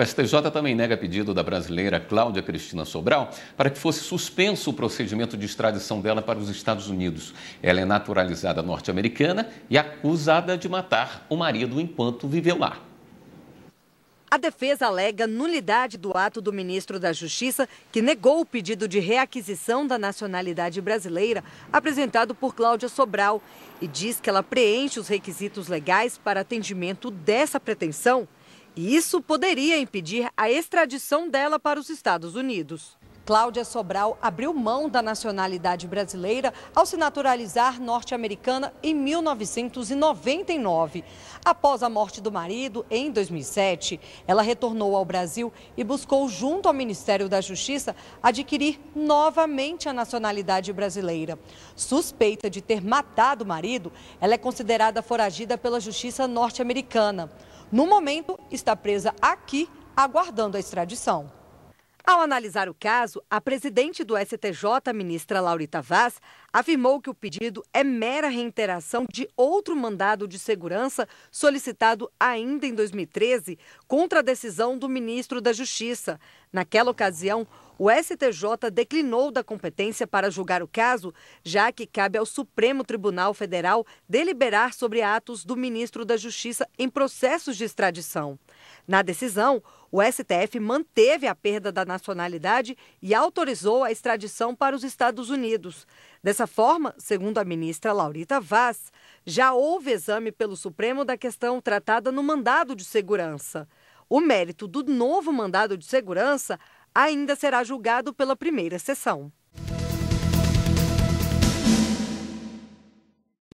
O STJ também nega pedido da brasileira Cláudia Cristina Sobral para que fosse suspenso o procedimento de extradição dela para os Estados Unidos. Ela é naturalizada norte-americana e acusada de matar o marido enquanto viveu lá. A defesa alega nulidade do ato do ministro da Justiça, que negou o pedido de reaquisição da nacionalidade brasileira apresentado por Cláudia Sobral e diz que ela preenche os requisitos legais para atendimento dessa pretensão e isso poderia impedir a extradição dela para os Estados Unidos. Cláudia Sobral abriu mão da nacionalidade brasileira ao se naturalizar norte-americana em 1999. Após a morte do marido, em 2007, ela retornou ao Brasil e buscou, junto ao Ministério da Justiça, adquirir novamente a nacionalidade brasileira. Suspeita de ter matado o marido, ela é considerada foragida pela Justiça norte-americana. No momento, está presa aqui, aguardando a extradição. Ao analisar o caso, a presidente do STJ, ministra Laurita Vaz, afirmou que o pedido é mera reiteração de outro mandado de segurança solicitado ainda em 2013 contra a decisão do ministro da Justiça. Naquela ocasião, o STJ declinou da competência para julgar o caso, já que cabe ao Supremo Tribunal Federal deliberar sobre atos do ministro da Justiça em processos de extradição. Na decisão, o STF manteve a perda da nacionalidade e autorizou a extradição para os Estados Unidos. Dessa forma, segundo a ministra Laurita Vaz, já houve exame pelo Supremo da questão tratada no mandado de segurança. O mérito do novo mandado de segurança ainda será julgado pela primeira sessão.